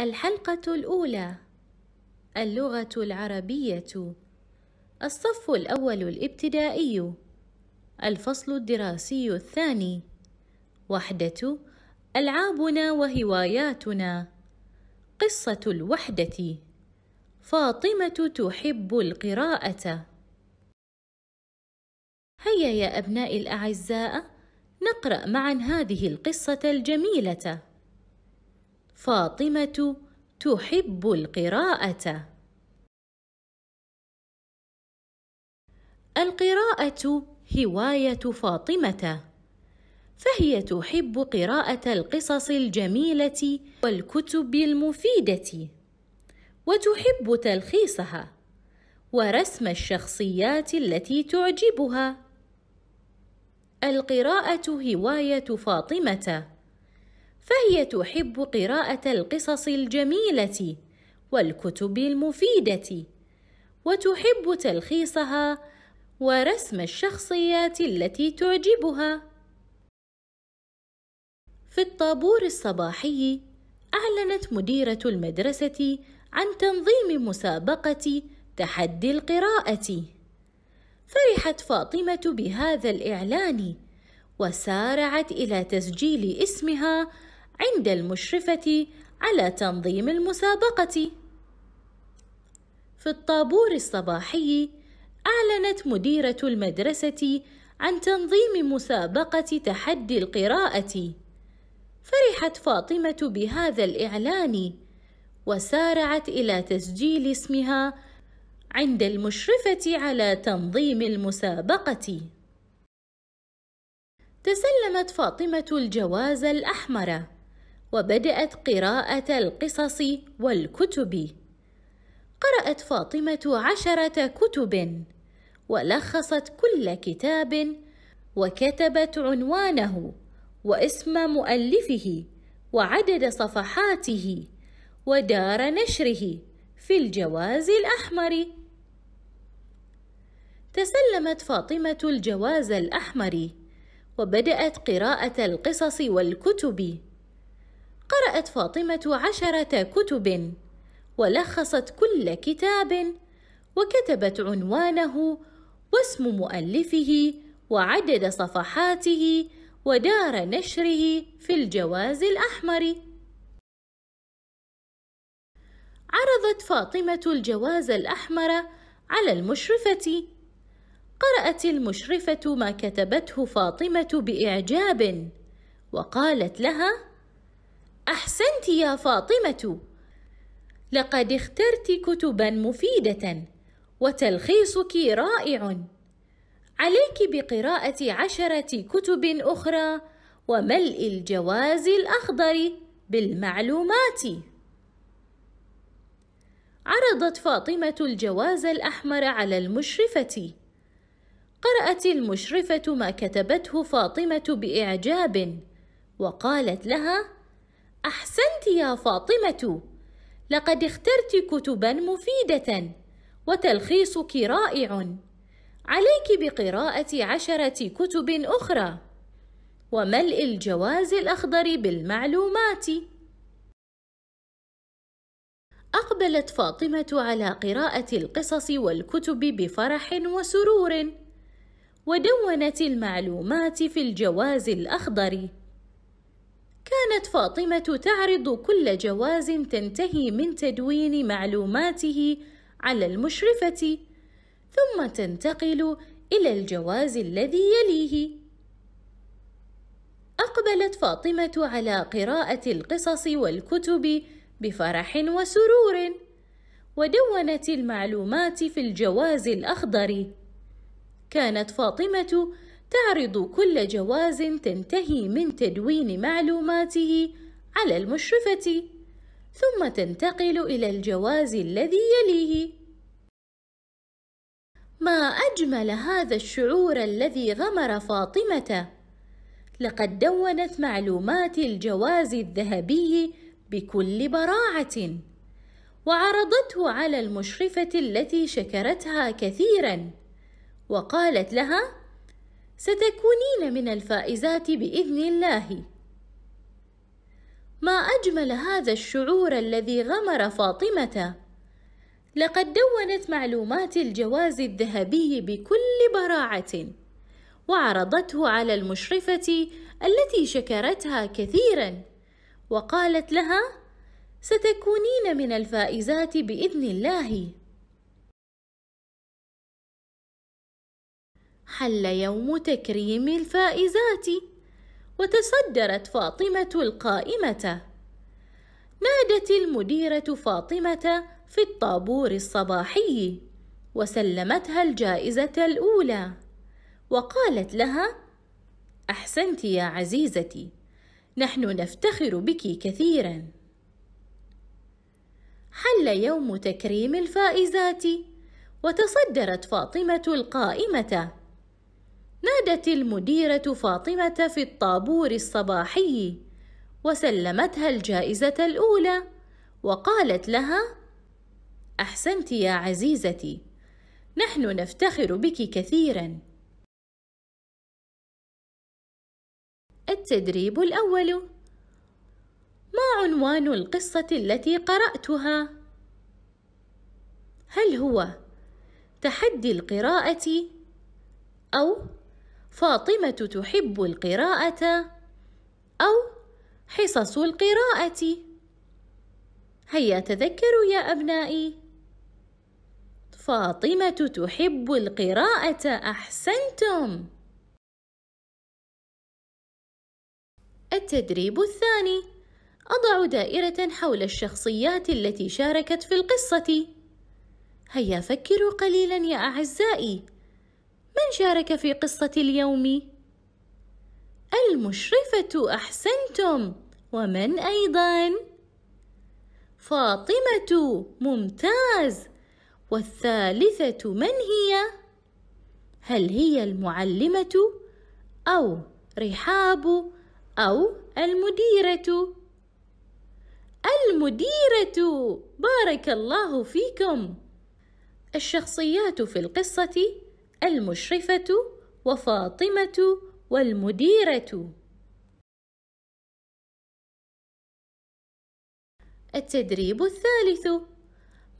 الحلقة الأولى اللغة العربية الصف الأول الابتدائي الفصل الدراسي الثاني وحدة ألعابنا وهواياتنا قصة الوحدة فاطمة تحب القراءة هيا يا أبنائي الأعزاء نقرأ معا هذه القصة الجميلة فاطمة تحب القراءة القراءة هواية فاطمة فهي تحب قراءة القصص الجميلة والكتب المفيدة وتحب تلخيصها ورسم الشخصيات التي تعجبها القراءة هواية فاطمة فهي تحب قراءة القصص الجميلة والكتب المفيدة وتحب تلخيصها ورسم الشخصيات التي تعجبها في الطابور الصباحي أعلنت مديرة المدرسة عن تنظيم مسابقة تحدي القراءة فرحت فاطمة بهذا الإعلان وسارعت إلى تسجيل اسمها عند المشرفة على تنظيم المسابقة. في الطابور الصباحي أعلنت مديرة المدرسة عن تنظيم مسابقة تحدي القراءة. فرحت فاطمة بهذا الإعلان وسارعت إلى تسجيل اسمها عند المشرفة على تنظيم المسابقة. تسلمت فاطمة الجواز الأحمر وبدأت قراءة القصص والكتب قرأت فاطمة عشرة كتب ولخصت كل كتاب وكتبت عنوانه واسم مؤلفه وعدد صفحاته ودار نشره في الجواز الأحمر تسلمت فاطمة الجواز الأحمر وبدأت قراءة القصص والكتب قرأت فاطمة عشرة كتب ولخصت كل كتاب وكتبت عنوانه واسم مؤلفه وعدد صفحاته ودار نشره في الجواز الأحمر عرضت فاطمة الجواز الأحمر على المشرفة قرأت المشرفة ما كتبته فاطمة بإعجاب وقالت لها احسنت يا فاطمه لقد اخترت كتبا مفيده وتلخيصك رائع عليك بقراءه عشره كتب اخرى وملء الجواز الاخضر بالمعلومات عرضت فاطمه الجواز الاحمر على المشرفه قرات المشرفه ما كتبته فاطمه باعجاب وقالت لها احسنت يا فاطمه لقد اخترت كتبا مفيده وتلخيصك رائع عليك بقراءه عشره كتب اخرى وملء الجواز الاخضر بالمعلومات اقبلت فاطمه على قراءه القصص والكتب بفرح وسرور ودونت المعلومات في الجواز الاخضر كانت فاطمة تعرض كل جواز تنتهي من تدوين معلوماته على المشرفة ثم تنتقل إلى الجواز الذي يليه أقبلت فاطمة على قراءة القصص والكتب بفرح وسرور ودونت المعلومات في الجواز الأخضر كانت فاطمة تعرض كل جواز تنتهي من تدوين معلوماته على المشرفة ثم تنتقل إلى الجواز الذي يليه ما أجمل هذا الشعور الذي غمر فاطمة لقد دونت معلومات الجواز الذهبي بكل براعة وعرضته على المشرفة التي شكرتها كثيرا وقالت لها ستكونين من الفائزات باذن الله ما اجمل هذا الشعور الذي غمر فاطمه لقد دونت معلومات الجواز الذهبي بكل براعه وعرضته على المشرفه التي شكرتها كثيرا وقالت لها ستكونين من الفائزات باذن الله حل يوم تكريم الفائزات وتصدرت فاطمة القائمة نادت المديرة فاطمة في الطابور الصباحي وسلمتها الجائزة الأولى وقالت لها أحسنت يا عزيزتي نحن نفتخر بك كثيرا حل يوم تكريم الفائزات وتصدرت فاطمة القائمة نادت المديرة فاطمة في الطابور الصباحي وسلمتها الجائزة الأولى وقالت لها: أحسنت يا عزيزتي، نحن نفتخر بك كثيرًا. التدريب الأول ما عنوان القصة التي قرأتها؟ هل هو تحدي القراءة أو فاطمة تحب القراءة أو حصص القراءة هيا تذكروا يا أبنائي فاطمة تحب القراءة أحسنتم التدريب الثاني أضع دائرة حول الشخصيات التي شاركت في القصة هيا فكروا قليلا يا أعزائي من شارك في قصة اليوم؟ المشرفة أحسنتم ومن أيضا؟ فاطمة ممتاز والثالثة من هي؟ هل هي المعلمة أو رحاب أو المديرة؟ المديرة بارك الله فيكم الشخصيات في القصة المشرفة وفاطمة والمديرة التدريب الثالث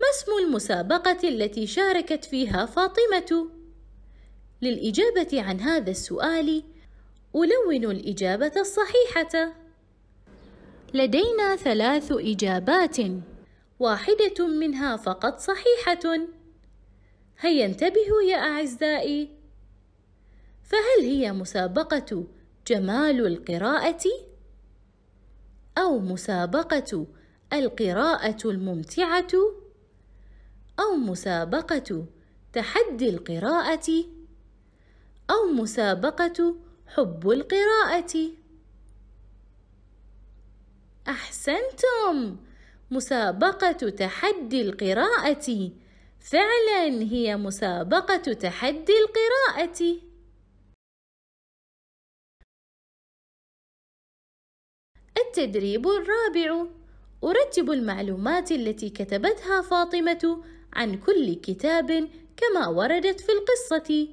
ما اسم المسابقة التي شاركت فيها فاطمة؟ للإجابة عن هذا السؤال ألون الإجابة الصحيحة لدينا ثلاث إجابات واحدة منها فقط صحيحة هيا انتبهوا يا أعزائي فهل هي مسابقة جمال القراءة أو مسابقة القراءة الممتعة أو مسابقة تحدي القراءة أو مسابقة حب القراءة أحسنتم مسابقة تحدي القراءة فعلا هي مسابقة تحدي القراءة التدريب الرابع أرتب المعلومات التي كتبتها فاطمة عن كل كتاب كما وردت في القصة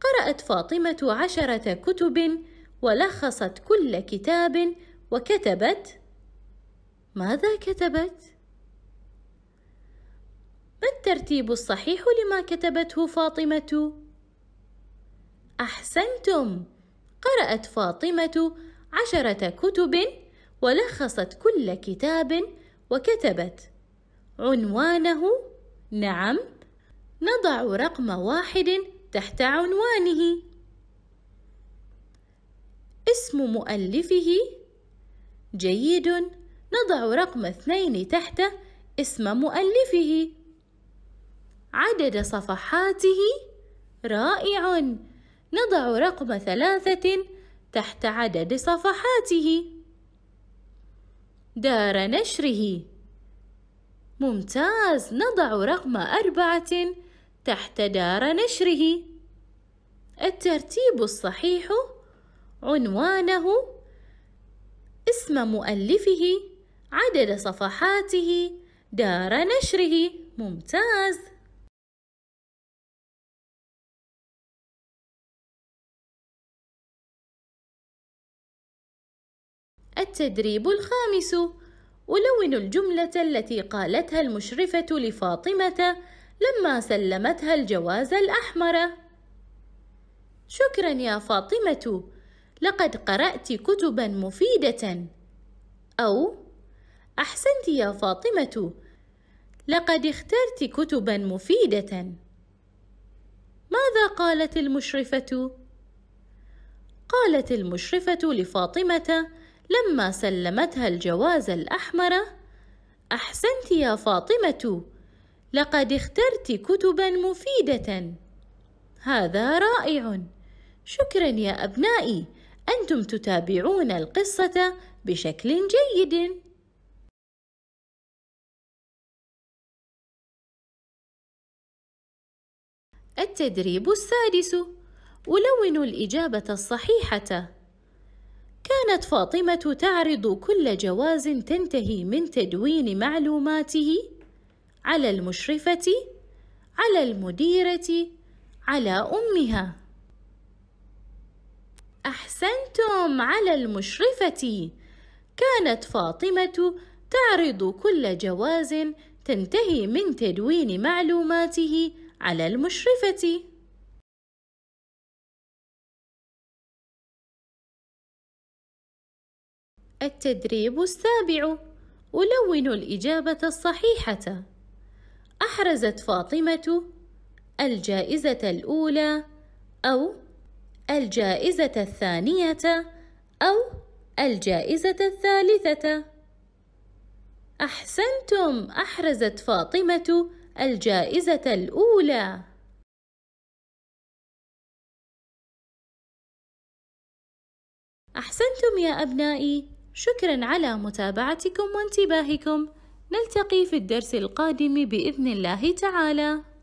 قرأت فاطمة عشرة كتب ولخصت كل كتاب وكتبت ماذا كتبت؟ ما الترتيب الصحيح لما كتبته فاطمة؟ أحسنتم قرأت فاطمة عشرة كتب ولخصت كل كتاب وكتبت عنوانه نعم نضع رقم واحد تحت عنوانه اسم مؤلفه جيد نضع رقم اثنين تحت اسم مؤلفه عدد صفحاته رائع نضع رقم ثلاثة تحت عدد صفحاته دار نشره ممتاز نضع رقم أربعة تحت دار نشره الترتيب الصحيح عنوانه اسم مؤلفه عدد صفحاته دار نشره ممتاز التدريب الخامس ألون الجملة التي قالتها المشرفة لفاطمة لما سلمتها الجواز الأحمر شكرا يا فاطمة لقد قرأت كتبا مفيدة أو أحسنت يا فاطمة لقد اخترت كتبا مفيدة ماذا قالت المشرفة؟ قالت المشرفة لفاطمة لما سلمتها الجواز الأحمر أحسنت يا فاطمة لقد اخترت كتبا مفيدة هذا رائع شكرا يا أبنائي أنتم تتابعون القصة بشكل جيد التدريب السادس ألون الإجابة الصحيحة كانت فاطمة تعرض كل جواز تنتهي من تدوين معلوماته على المشرفة على المديرة على أمها أحسنتم على المشرفة كانت فاطمة تعرض كل جواز تنتهي من تدوين معلوماته على المشرفة التدريب السابع ألون الإجابة الصحيحة أحرزت فاطمة الجائزة الأولى أو الجائزة الثانية أو الجائزة الثالثة أحسنتم أحرزت فاطمة الجائزة الأولى أحسنتم يا أبنائي شكرا على متابعتكم وانتباهكم نلتقي في الدرس القادم بإذن الله تعالى